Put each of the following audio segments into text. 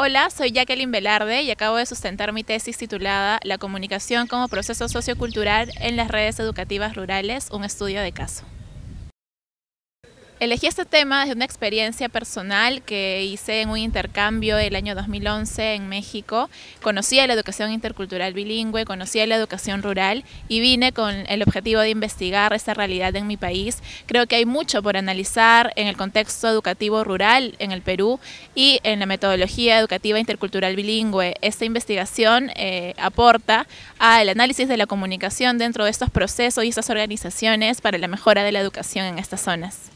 Hola, soy Jacqueline Velarde y acabo de sustentar mi tesis titulada La comunicación como proceso sociocultural en las redes educativas rurales, un estudio de caso. Elegí este tema desde una experiencia personal que hice en un intercambio el año 2011 en México. Conocí la educación intercultural bilingüe, conocí la educación rural y vine con el objetivo de investigar esta realidad en mi país. Creo que hay mucho por analizar en el contexto educativo rural en el Perú y en la metodología educativa intercultural bilingüe. Esta investigación eh, aporta al análisis de la comunicación dentro de estos procesos y estas organizaciones para la mejora de la educación en estas zonas.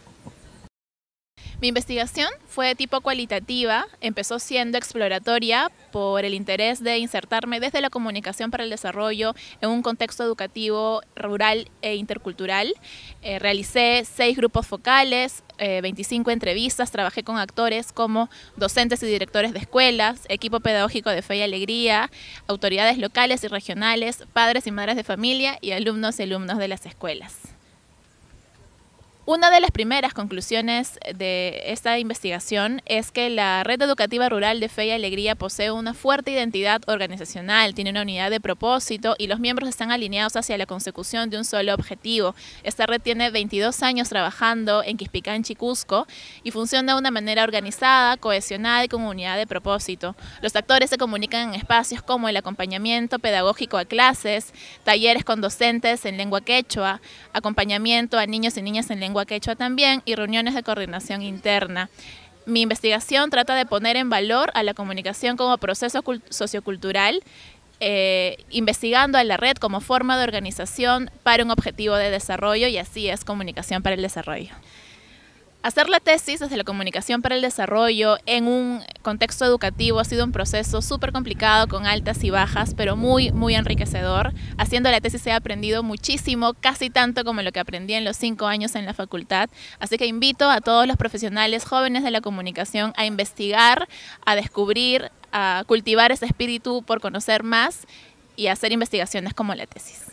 Mi investigación fue de tipo cualitativa, empezó siendo exploratoria por el interés de insertarme desde la comunicación para el desarrollo en un contexto educativo rural e intercultural. Eh, realicé seis grupos focales, 25 eh, entrevistas, trabajé con actores como docentes y directores de escuelas, equipo pedagógico de fe y alegría, autoridades locales y regionales, padres y madres de familia y alumnos y alumnos de las escuelas. Una de las primeras conclusiones de esta investigación es que la Red Educativa Rural de Fe y Alegría posee una fuerte identidad organizacional, tiene una unidad de propósito y los miembros están alineados hacia la consecución de un solo objetivo. Esta red tiene 22 años trabajando en Quispicanchi, Cusco y funciona de una manera organizada, cohesionada y con unidad de propósito. Los actores se comunican en espacios como el acompañamiento pedagógico a clases, talleres con docentes en lengua quechua, acompañamiento a niños y niñas en lengua lengua hecho también y reuniones de coordinación interna. Mi investigación trata de poner en valor a la comunicación como proceso sociocultural, eh, investigando a la red como forma de organización para un objetivo de desarrollo y así es comunicación para el desarrollo. Hacer la tesis desde la comunicación para el desarrollo en un contexto educativo ha sido un proceso súper complicado con altas y bajas, pero muy, muy enriquecedor. Haciendo la tesis he aprendido muchísimo, casi tanto como lo que aprendí en los cinco años en la facultad. Así que invito a todos los profesionales jóvenes de la comunicación a investigar, a descubrir, a cultivar ese espíritu por conocer más y hacer investigaciones como la tesis.